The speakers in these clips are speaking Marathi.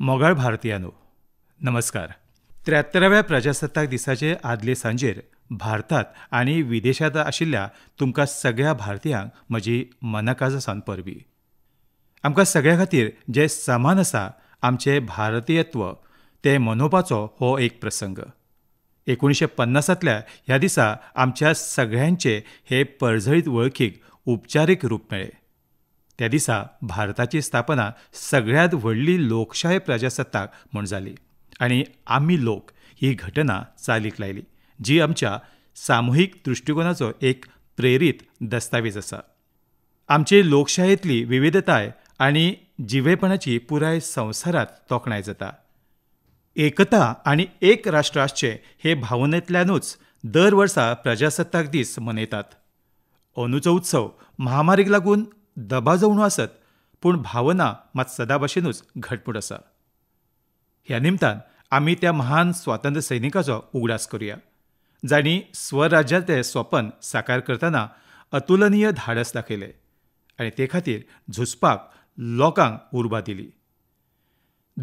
मोगाळ भारतीयांनो नमस्कार त्र्याहत्तराव्या प्रजासत्ताक दिसाचे आदले सांजेर भारतात आणि विदेशात आशिल्ल्या तुमकां सगळ्या भारतीयांक म्हजी मनाकाजा सावन परबी आमकां सगळ्या खातीर जे समान आसा आमचे भारतीयत्व ते मनोवपाचो हो एक प्रसंग एकोणीशे पन्नासांतल्या ह्या दिसा आमच्या सगळ्यांचे हे परझळीत वळखीक उपचारीक रूप मेळ्ळें त्या दिसा भारताची स्थापना सगळ्यात व्हडली लोकशाही प्रजासत्ताक म्हूण जाली आणि आम्ही लोक ही घटना चालीक लायली जी आमच्या सामूहिक दृष्टिकोनाचा एक प्रेरीत दस्तावेज असा आमचे लोकशाहीतली विविधताय आणि जिवेपणाची पुराय संसारात तोखणाय जाता एकता आणि एक राष्ट्र आसचे हे भावनेतल्यानूच दर वर्सा प्रजासत्ताक दीस मनयतात अंदूचो उत्सव महामारीक लागून दबा जावन आसत पूण भावना मात सदा घटमूट आसा ह्या निमतान आम्ही त्या महान स्वातंत्र्य सैनिकाचा उगडास करुया जाणी स्वराज्याचे स्वप्न साकार करताना अतुलनीय धाडस दाखयलें आणि ते खातीर झुजपाक लोकांक उर्बा दिली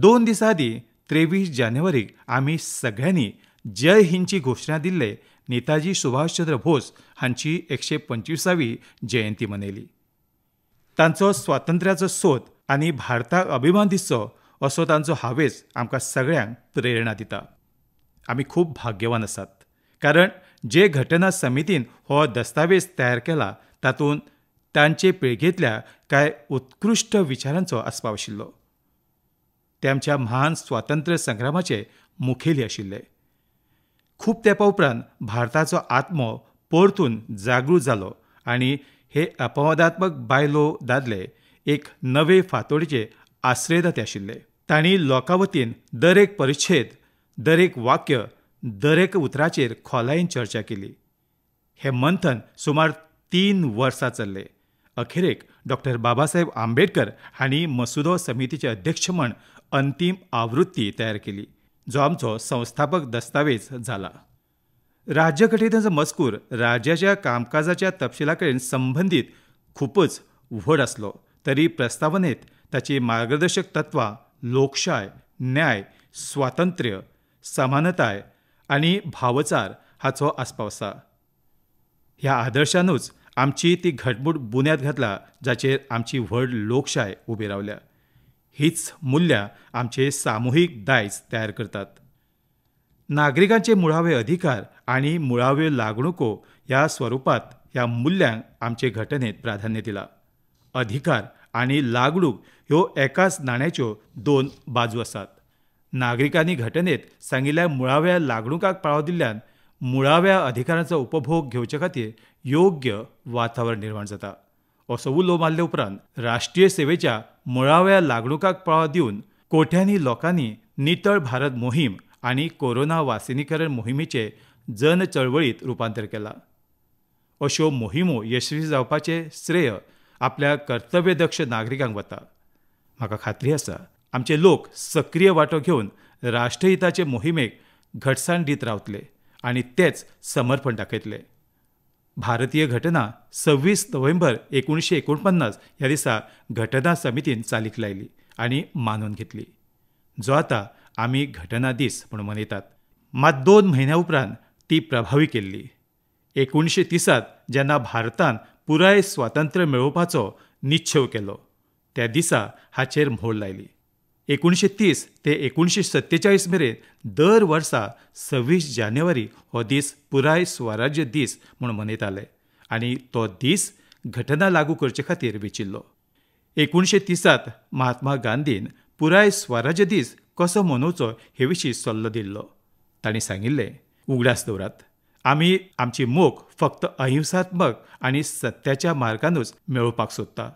दोन दिसां आदीं त्रेवीस जानेवारीक आम्ही सगळ्यांनी जय हिंची घोषणा दिल्ले नेताजी सुभाषचंद्र बोस हांची एकशे पंचवीसावी जयंती मनयली तांचो स्वातंत्र्याचो सोद आनी भारताक अभिमान दिसचो असो तांचो हावेस आमकां सगळ्यांक प्रेरणा दिता आमी खूब भाग्यवान आसात कारण जे घटना समितीन हो दस्तावेज तयार केला तातूंत तांचे पिळगेंतल्या कांय उत्कृश्ट विचारांचो आस्पाव आशिल्लो ते आमच्या महान स्वातंत्र्य संग्रामाचे मुखेली आशिल्ले खूप तेपा उपरांत भारताचो आत्मो परतून जागृत जालो आनी हे अपवादात्मक बायलो दादले एक नवे फातोडीचे आश्रयदाते आशिल्ले तांणी लोकावतीन दरेक परिच्छेद दरेक वाक्य दरेक उतराचेर खोलायेन चर्चा केली हे मंथन सुमार तीन वर्सां चल्लें अखेरेक डॉ बाबासाहेब आंबेडकर हांणी मसुदो समितीचे अध्यक्ष म्हण अंतीम आवृत्ती तयार केली जो आमचो संस्थापक दस्तावेज जाला राज्यघटनेचा मजकूर राज्याच्या कामकाजाच्या तपशिलाकडे संबंधित खूपच उघड असलो तरी प्रस्तावनेत ताची मार्गदर्शक तत्वां लोकशाय न्याय स्वातंत्र्य समानताय आणि भावचार हाचो आस्पाव आसा ह्या आदर्शानूच आमची ती घटमूट बुन्यात घातला जाचेर आमची व्हड लोकशाय उभी रावल्या हीच मूल्यां आमचे सामुहीक दायज तयार करतात नागरिकांचे मुळावे अधिकार आणि मुळावे लागणुको या स्वरूपात या मूल्यांक आमचे घटनेत प्राधान्य दिला अधिकार आणि लागणूक ह्यो एकाच नाण्याच्यो दोन बाजू आसात नागरिकांनी घटनेत सांगिल्ल्या मुळाव्या लागणुकाक पाळो दिल्ल्यान मुळाव्या अधिकारांचो उपभोग घेवचे खातीर योग्य वातावरण निर्माण जाता असो उलो मारले उपरांत राष्ट्रीय सेवेच्या मुळाव्या लागणुकाक पाळो दिवन कोठ्यांनी लोकांनी नितळ भारत मोहीम आणि कोरोना वासिनीकरण मोहिमेचे जन चळवळीत रूपांतर केला अश्यो मोहिमो यशस्वी जावपाचे श्रेय आपल्या कर्तव्यदक्ष नागरिकांक वता म्हाका खात्री आसा आमचे लोक सक्रिय वांटो घेवन राष्ट्रहिताचे मोहिमेक घटसाण दीत रावतले आणि तेच समर्पण दाखयतले भारतीय घटना सव्वीस नोव्हेंबर एकोणीसशे एकोणपन्नास ह्या दिसा घटना समितीन चालीक लायली आणि मानून घेतली जो आता आमी दिस म्हणून मनयतात मात दोन महिन्या उपरांत ती प्रभावी केल्ली एकुणशे तिसात जेन्ना भारतान पुराय स्वातंत्र्य मेळोवपाचो निश्चय केलो त्या दिसा हाचेर मोड लायली एकुणशे तीस ते एकुणशे सत्तेचाळीस मेरेन दर वर्सा सव्वीस जानेवारी हो दीस पुराय स्वराज्य दीस म्हूण मनयताले आनी तो दीस घटना लागू करचे खातीर विचिल्लो एकुणशे तिसात महात्मा गांधीन पुराय स्वराज्य दीस कसो मनोवचो हे विशीं सल्लो दिल्लो ताणी सांगिल्लें उगडास दवरात आम्ही आमची मोख फक्त अहिंसात्मक आणि सत्याच्या मार्गानूच मेळोवपाक सोदता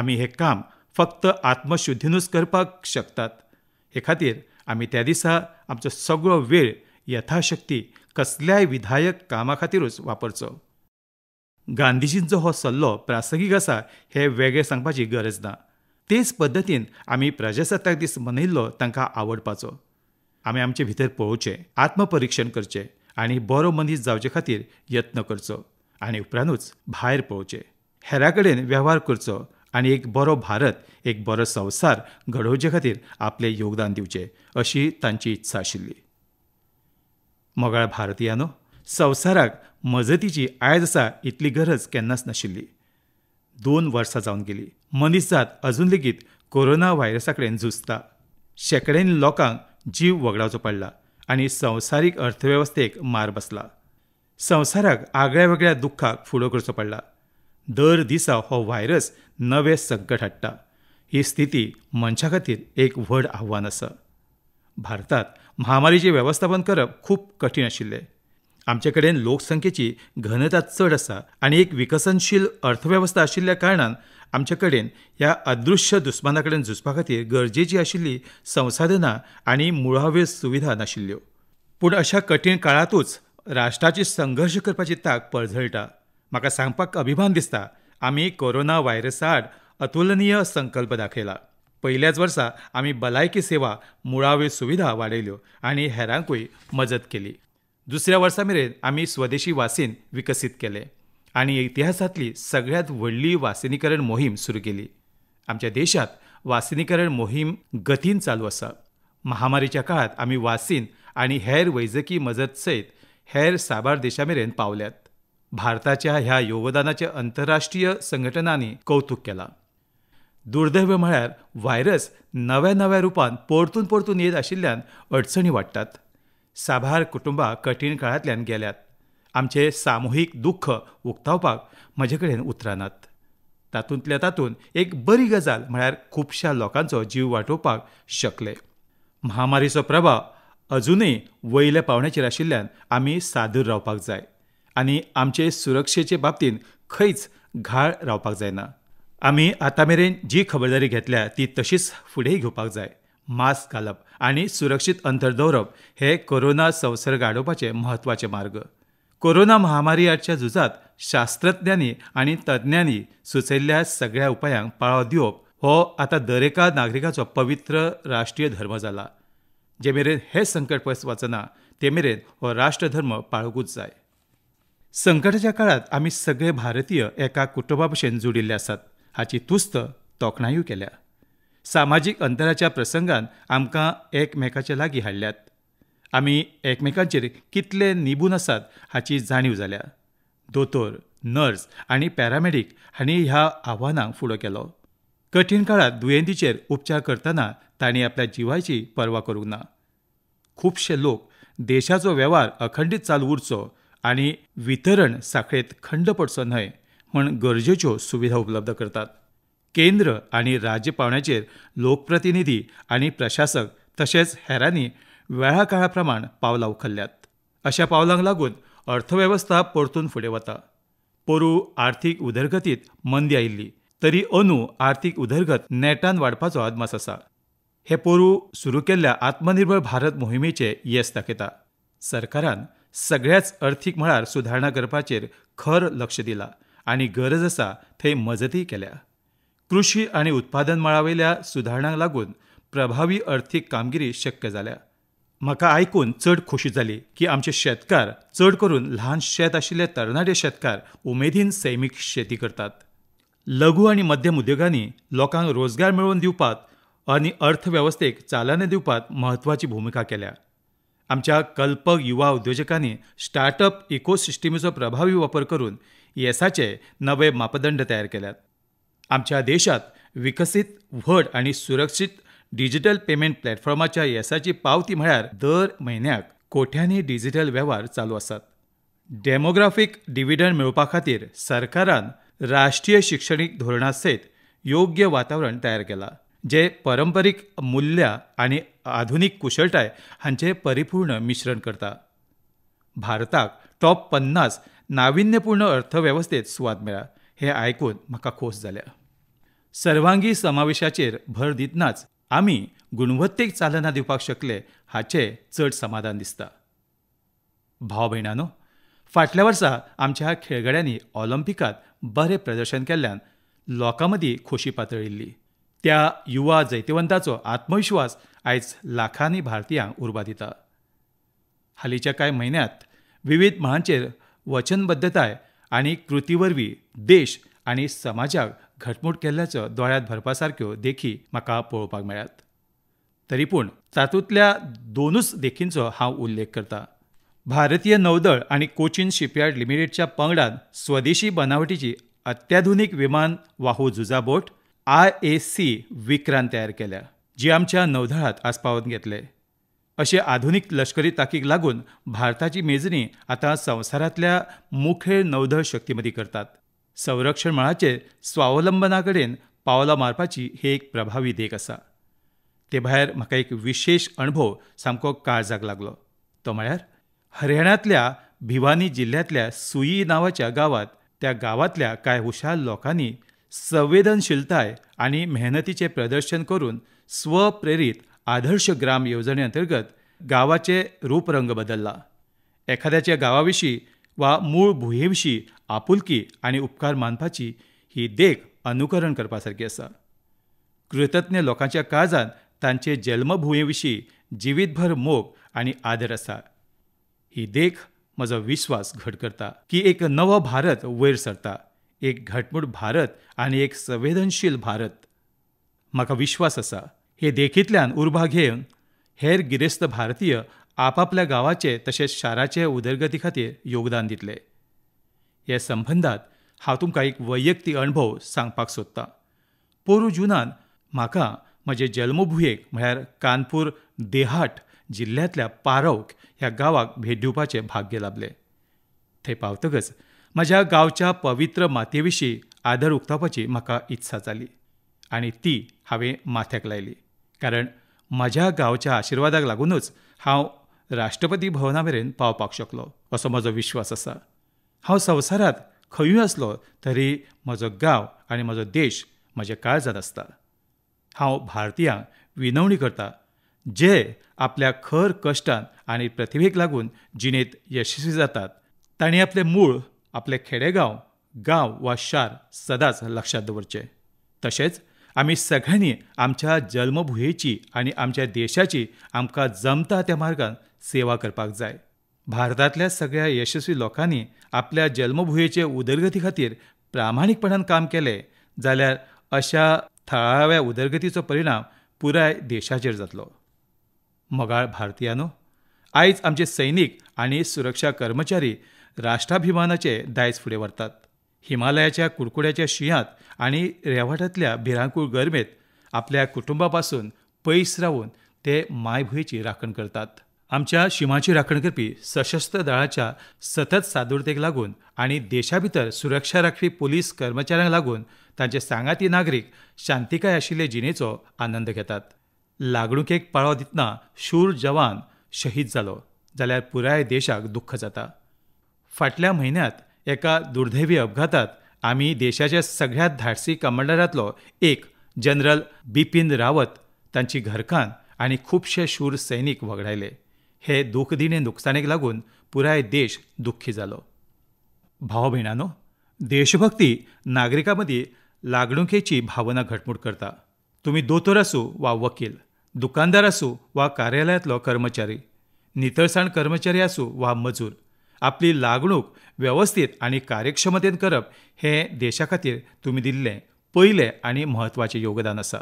आम्ही हे काम फक्त आत्मशुद्धीनूच करपाक शकतात हे खातीर आम्ही त्या दिसा आमचो सगळो वेळ यथाशक्ती कसल्याय विधायक कामा खातीरूच वापरचो गांधीजींचो हो सल्लो प्रासंगीक आसा हे वेगळे सांगपाची गरज ना तेच पद्दतीन आमी प्रजासत्ताक दीस मनयल्लो तांकां आवडपाचो आमी आमचे भितर पळोवचें आत्मपरीक्षण करचे आनी बरो मनीस जावचे खातीर यत्न करचो आनी उपरांतूच भायर पळोवचें हेरा कडेन वेव्हार करचो आनी एक बरो भारत एक बरो संवसार घडोवचे खातीर आपलें योगदान दिवचें अशी तांची इत्सा आशिल्ली मोगाळ भारतीयानो संवसाराक मजतीची आयज आसा इतली गरज केन्नाच नाशिल्ली दोन वर्सां जावन गेलीं जात अजून लेगीत कोरोना व्हायरसा कडेन झुजता शेकड्यांनी लोकांक जीव वगडावचो पडला आनी संवसारीक अर्थवेवस्थेक मार बसला संवसाराक आगळ्या वेगळ्या दुख्खाक फुडो करचो पडला दर दिसा हो व्हायरस नवे संकट हाडटा ही स्थिती मनशा खातीर एक व्हड आव्हान आसा भारतात महामारीचें वेवस्थापन करप खूब कठीण आशिल्लें आमच्याकडे लोकसंख्येची घनता चढ असा आणि एक विकसनशील अर्थव्यवस्था आशिल्ल्या कारणान आमचे कडेन ह्या अदृश्य दुस्माना कडेन झुजपा खातीर गरजेची आशिल्ली संसाधनां आनी मुळाव्यो सुविधा नाशिल्ल्यो पूण अशा कठीण काळांतूच राष्ट्राची संघर्ष करपाची ताक पळझळटा म्हाका सांगपाक अभिमान दिसता आमी कोरोना व्हायरसा आड अतुलनीय संकल्प दाखयला पहिल्याच वर्सा आमी भलायकी सेवा मुळाव्यो सुविधा वाडयल्यो आनी हेरांकूय मजत केली दुसऱ्या वर्सा मेरेन आमी स्वदेशी वासीन विकसित केले आणि इतिहासातली सगळ्यात व्हडली वासिनीकरण मोहीम सुरू केली आमच्या देशात वासिनीकरण मोहीम गतीन चालू असा महामारीच्या काळात आम्ही वासीन आणि हेर वैजकी मजत सहित हेर साबार देशा मेरेन पावल्यात भारताच्या ह्या योगदानाचे आंतरराष्ट्रीय संघटनांनी कौतुक केलां दुर्दैव म्हळ्यार व्हायरस नव्या नव्या रुपान परतून परतून येत आशिल्ल्यान अडचणी वाटतात साभार कुटुंबा कठीण काळांतल्यान गेल्यात आमचे सामुहीक दुख्ख उक्तावपाक म्हजे कडेन उतरनात तातूंतल्या तातूंत एक बरी गजाल म्हळ्यार खुबश्या लोकांचो जीव वाटोवपाक शकले महामारीचो प्रभाव अजूनय वयल्या पावण्याचेर आशिल्ल्यान आमी सादूर रावपाक जाय आनी आमचे सुरक्षेचे बाबतींत खंयच घाळ रावपाक जायना आमी आतां मेरेन जी खबरदारी घेतल्या ती तशीच फुडेंय घेवपाक जाय मास्क घालप आनी सुरक्षीत अंतर दवरप हे कोरोना संसर्ग आडोवपाचे म्हत्वाचे मार्ग कोरोना महामारीच्या झुजात शास्त्रज्ञांनी आणि तज्ञांनी सुचयिल्ल्या सगळ्या उपायांक पाळो दिवप हो आतां दरेका नागरिकाचो पवित्र राष्ट्रीय धर्म जाला जे मेरेन हे संकट पयस वचना ते मेरेन हो राष्ट्रधर्म पाळुकूच जाय संकटाच्या काळात आम्ही सगळे भारतीय एका कुटुंबा भशेन जुडिल्ले आसात हाची तुस्त तोखणायूय केल्या सामाजीक अंतराच्या प्रसंगान आमकां एकमेकाचे लागीं हाडल्यात आमी एकमेकांचेर कितले निबून आसात हाची जाणीव जाल्या दोतोर नर्स आनी पॅरामेडीक हांणी ह्या आव्हानांक फुडो केलो कठीण काळांत दुयेंतीचेर उपचार करतना तांणी आपल्या जिवाची पर्वा करूंक ना खुबशे लोक देशाचो वेव्हार अखंडीत चालू उरचो आनी वितरण साखळेत खंड पडचो न्हय म्हण गरजेच्यो सुविधा उपलब्ध करतात केंद्र आणि राज्य लोकप्रतिनिधी आणि प्रशासक तसेच हेरांनी वेळा काळा प्रमाण पावलां अशा पावलांक लागून अर्थव्यवस्था परतून फुडें वता पोरू आर्थीक उदरगतीत मंदी आयिल्ली तरी अंदू आर्थीक उदरगत नेटान वाडपाचो आदमास आसा हे पोरू सुरू केल्ल्या आत्मनिर्भर भारत मोहिमेचे येस दाखयता सरकारान सगळ्याच अर्थीक मळार सुधारणा करपाचेर खर लक्ष दिलां आनी गरज आसा थंय मजती केल्या कृषी आणि उत्पादन मळावेल्या सुदारणांक लागून प्रभावी आर्थिक कामगिरी शक्य झाल्या म्हाका आयकून चड खोशी झाली की आमचे शेतकार चड करून ल्हान शेत आशिल्ले तरणाटे शेतकार उमेदीन सैमीक शेती करतात लघु आणि मध्यम उद्योगांनी लोकांक रोजगार मिळवून दिवपात आणि अर्थव्यवस्थेक चालना दिवपात महत्वाची भूमिका केल्या आमच्या कल्पक युवा उद्योजकांनी स्टार्टअप इकोसिस्टमीचो प्रभावी वापर करून येसाचे नवे मापदंड तयार केल्यात आमच्या देशात विकसित व्हड आणि सुरक्षित डिजिटल पेमेंट प्लॅटफॉर्माच्या यशाची पावती म्हळ्यार दर म्हयन्याक कोठ्यांनी डिजिटल वेव्हार चालू आसात डेमोग्राफीक डिव्हिडंड मेळोवपा खातीर सरकारान राष्ट्रीय शिक्षणीक धोरणा सयत योग्य वातावरण तयार केलां जे परंपरीक मुल्या आनी आधुनीक कुशळटाय हांचे परिपूर्ण मिश्रण करता भारताक टॉप पन्नास नाविन्यपूर्ण अर्थवेवस्थेत सुवात मेळ्ळा हे आयकून म्हाका खोस जाल्या सर्वांगी समावेशाचेर भर दितनाच आमी गुणवत्तेक चालना दिवपाक शकले हाचे चड समाधान दिसता भाव भयणानो फाटल्या वर्सा आमच्या खेळगड्यांनी ऑलिंपिकांत बरें प्रदर्शन केल्ल्यान लोकां मदीं खोशी पातळिल्ली त्या युवा जैतिवंताचो आत्मविश्वास आयज लाखांनी भारतीयांक उर्बा दिता हालींच्या कांय म्हयन्यांत विविध मळांचेर वचनबद्धताय आनी कृतीवरवीं देश आनी समाजाक घटमूट केल्ल्याच्यो दोळ्यांत भरपासारक्यो देखी म्हाका पळोवपाक मेळ्यात तरी पूण तातूंतल्या दोनूच देखींचो हांव उल्लेख करतां भारतीय नौदळ आनी कोचीन शिपयार्ड लिमिटेडच्या पंगडान स्वदेशी बनावटीची अत्याधुनीक विमान वाहू झुजा boat I A C Vikrant तयार केल्या जी आमच्या नौदळात आस्पावन घेतले अशे आधुनीक लष्करी ताकीक लागून भारताची मेजणी आतां संवसारांतल्या मुखेल नौदळ शक्तीमधी करतात संरक्षण मळाचे स्वावलंबनाकडेन पावलां मारपाची ही एक प्रभावी देख आसा ते भायर म्हाका एक विशेष अणभव सामको काळजाक लागलो तो म्हळ्यार हरयाणांतल्या भिवानी जिल्ह्यातल्या सुई नांवाच्या गावात त्या गावातल्या कांय हुशार लोकांनी संवेदनशीलताय आनी मेहनतीचें प्रदर्शन करून स्वप्रेरीत आदर्श ग्राम येवजणे अंतर्गत गावाचे रूपरंग बदलला एखाद्याच्या विशीं वा मूळ भुंयेविशीं आपुलकी आणि उपकार मानपाची ही देख अनुकरण करपासारखी असा आसा कृतज्ञ लोकांच्या काळजांत तांचे जल्मभुंयेविशीं जिवीतभर मोग आनी आदर आसा ही देख म्हजो विश्वास घट करता की एक नवो भारत वयर सरता एक घटमूट भारत आनी एक संवेदनशील भारत म्हाका विश्वास आसा हे देखींतल्यान उर्बा घेवन हेर गिरेस्त भारतीय आपापल्या गांवाचे तशेंच शाराचे उदरगती खातीर योगदान दितले हे संबंधात हांव तुमकां एक वैयक्तीक अणभव सांगपाक सोदतां पोरू जुनान म्हाका म्हजे जल्मभुयेक म्हळ्यार कानपूर देहाट जिल्ल्यांतल्या पारौक ह्या गांवाक भेट दिवपाचें भाग्य लाभले थंय पावतकच म्हज्या गांवच्या पवित्र मातेविषयी आदर उक्तावपाची म्हाका इत्सा जाली आनी ती हांवें माथ्याक लायली कारण म्हज्या गांवच्या आशिर्वादाक लागूनच हांव राष्ट्रपती भवना मेरेन पावपाक शकलो असो म्हजो विश्वास आसा हांव संवसारांत खंयूय आसलो तरी म्हजो गांव आनी म्हजो देश म्हज्या काळजांत आसता हांव भारतीयांक विनवणी करतां जे आपल्या खर कश्टान आनी प्रतिभेक लागून जिणेंत यशस्वी जातात तांणी आपलें मूळ आपले खेडेगांव गांव वा शार सदांच लक्षांत दवरचें तशेंच आमी सगळ्यांनी आमच्या जल्मभुंयेची आनी आमच्या देशाची आमकां जमता त्या मार्गान सेवा करपाक जाय भारतातल्या सगळ्या यशस्वी लोकांनी आपल्या जल्मभुंयेचे उदरगती खातीर प्रामाणीकपणान काम केले जाल्यार अशा थळाव्या उदरगतीचो परिणाम पुराय देशाचेर जातलो मोगाळ भारतीयानो आयज आमचे सैनीक आनी सुरक्षा कर्मचारी राष्ट्राभिमानाचे दायज फुडें व्हरतात हिमालयाच्या कुडकुड्याच्या शियांत आनी रेवाटांतल्या भिरांकूळ गरमेत आपल्या कुटुंबा पासून पयस रावून ते मायभुयेची राखण करतात आमच्या शिमाची राखण करपी सशस्त्र दळाच्या सतत सादुरतेक लागून आणि देशाभितर सुरक्षा राखपी पोलीस कर्मचाऱ्यांक लागून तांचे सांगाती नागरीक शांतिकाय आशिल्ले जिणेचो आनंद घेतात लागणुकेक पाळो दितना शूर जवान शहीद जालो जाल्यार पुराय देशाक दुख्ख जाता फाटल्या म्हयन्यांत एका दुर्दैवी अपघातात आमी देशाच्या सगळ्यात धाडसी कमांडरांतलो एक जनरल बिपीन रावत तांची घरकान आणि खुबशे शूर सैनीक वगडायले हे दुखदिणें नुकसानीक लागून पुराय देश दुःखी झालो भाव भयणानो देशभक्ती नागरिकां मदीं लागणुकेची भावना घटमूट करता तुम्ही दोतोर असू वा वकील दुकानदार असू वा कार्यालयांतलो कर्मचारी नितळसाण कर्मचारी असू वा मजूर आपली लागणूक व्यवस्थित आणि कार्यक्षमतेन करप हे देशा खातीर तुमी दिल्लें पयलें आनी म्हत्वाचें योगदान आसा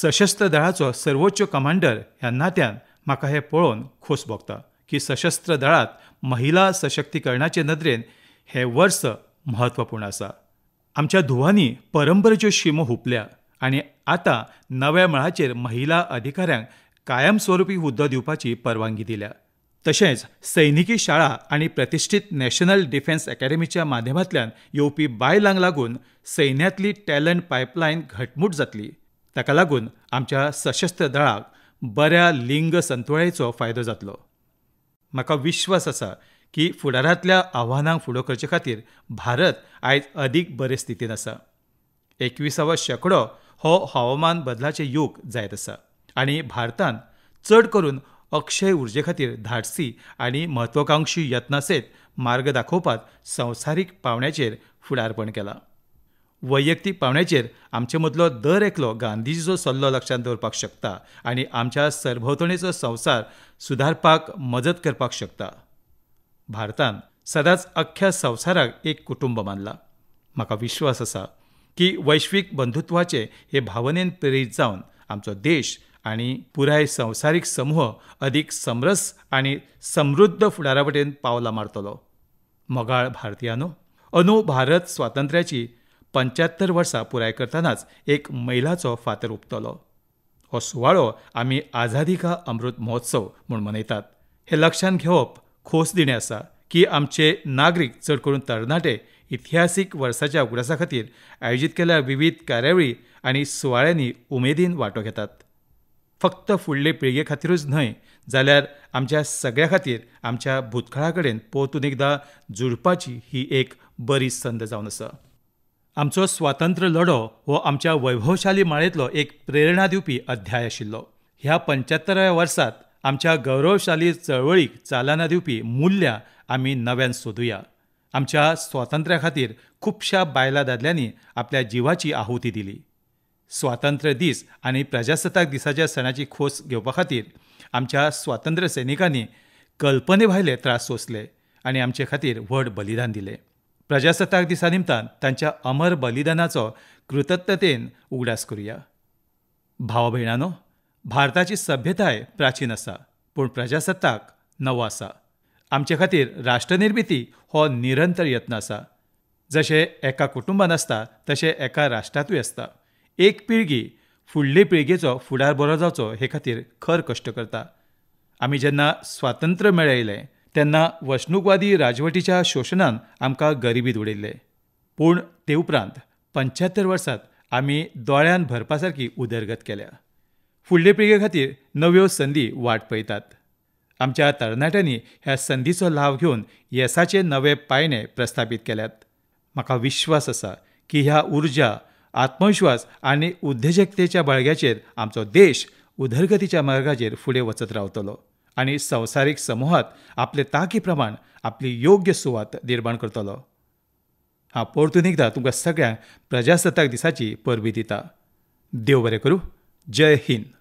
सशस्त्र दळाचो सर्वोच्च कमांडर ह्या नात्यान म्हाका हें पळोवन खोस भोगता की सशस्त्र दळांत महिला सशक्तीकरणाचे नदरेन हें वर्स म्हत्वपूर्ण आसा आमच्या धुवांनी परंपरेच्यो शिमो हुपल्या आनी आतां नव्या मळाचेर महिला अधिकाऱ्यांक कायमस्वरुपी हुद्दो दिवपाची परवानगी दिल्या तशेंच सैनिकी शाळा आनी प्रतिश्ठीत नॅशनल डिफेन्स अकॅडमीच्या माध्यमांतल्यान येवपी बायलांक लागून सैन्यांतली टॅलंट पायपलायन घटमूट जातली ताका लागून आमच्या सशस्त्र दळाक बऱ्या लिंग संतुळेचो फायदो जातलो म्हाका विश्वास आसा की फुडारांतल्या आव्हानांक फुडो करचे खातीर भारत आयज अदीक बरे स्थितीन आसा एकविसावो शेंकडो हो हवामान बदलाचे यूग जायत आसा आनी भारतान चड करून अक्षय उर्जे खातीर धाडसी आनी म्हत्वाकांक्षी यत्नासयत मार्ग दाखोवपांत संवसारीक पावंड्याचेर फुडारपण केलां वैयक्तीक पावंड्याचेर आमचे मदलो दर एकलो गांधीजीचो सल्लो लक्षांत दवरपाक शकता आनी आमच्या सरभोंवतणेचो संवसार सुदारपाक मजत करपाक शकता भारतान सदांच अख्ख्या संवसाराक एक कुटुंब मानला म्हाका विश्वास आसा की वैश्वीक बंधुत्वाचे हे भावनेन प्रेरीत जावन आमचो देश आनी पुराय संवसारीक समूह अदीक समरस आनी समृद्ध फुडारा वटेन पावलां मारतलो मोगाळ भारतीयानो अनु भारत स्वातंत्र्याची पंच्यात्तर वर्सां पुराय करतनाच एक मैलाचो फातर उपतलो हो सुवाळो आमी आझादी का अमृत महोत्सव म्हूण मनयतात हे लक्षांत घेवप खोस दिणें आसा की आमचे नागरीक चड करून तरणाटे इतिहासीक वर्साच्या उगडासा खातीर आयोजीत केल्या विविध कार्यावळी आनी सुवाळ्यांनी उमेदीन वांटो घेतात फक्त फुडले पिळगे खातीरूच न्हय जाल्यार आमच्या सगळ्या खातीर आमच्या भुतकाळा कडेन पोतून एकदां जुळपाची ही एक बरी संद जावन आसा आमचो स्वातंत्र्य लढो हो आमच्या वैभवशाली माळेंतलो एक प्रेरणा दिवपी अध्याय आशिल्लो ह्या पंच्यात्तराव्या वर्सांत आमच्या गौरवशाली चळवळीक चालना दिवपी मूल्यां आमी नव्यान सोदुया आमच्या स्वातंत्र्या खातीर खुबश्या बायला दादल्यांनी आपल्या जिवाची आहुती दिली स्वातंत्र्य दीस आनी प्रजासत्ताक दिसाच्या सणाची खोस घेवपा खातीर आमच्या स्वातंत्र्य सैनिकांनी कल्पने भायले त्रास सोंसले आनी आमचे खातीर व्हड बलिदान दिलें प्रजासत्ताक दिसा निमतान तांच्या अमर बलिदानाचो कृतज्ञतेन उगडास करुया भाव भयणांनो भारताची सभ्यताय प्राचीन आसा पूण प्रजासत्ताक नवो आसा आमचे खातीर राष्ट्रनिर्मिती हो निरंतर यत्न आसा जशें एका कुटुंबान आसता तशें एका राष्ट्रांतूय आसता एक पिळगी फुडले पिळगेचो फुडार बरो जावचो हे खातीर खर कश्ट करता आमी जेन्ना स्वातंत्र्य मेळयलें तेन्ना वसणुकवादी राजवटीच्या शोशणान आमकां गरिबीत उडयल्ले पूण ते उपरांत पंच्यात्तर वर्सांत आमी दोळ्यान भरपा सारकी उदरगत केल्या फुडले पिळगे खातीर नव्यो संदी वाट पळयतात आमच्या तरणाट्यांनी ह्या संदीचो लाव घेवन येसाचे नवे पायणे प्रस्थापीत केल्यात म्हाका विश्वास आसा की ह्या उर्जा आत्मविश्वास आनी उद्देजकतेच्या बळग्याचेर आमचो देश उदरगतीच्या मार्गाचेर फुडें वचत रावतलो आणि संवसारीक समूहात आपले ताकी प्रमाण आपली योग्य सुवात निर्माण करतलो हा परतून एकदां तुमकां सगळ्यांक प्रजासत्ताक दिसाची परबी दिता देव बरें करूं जय हिंद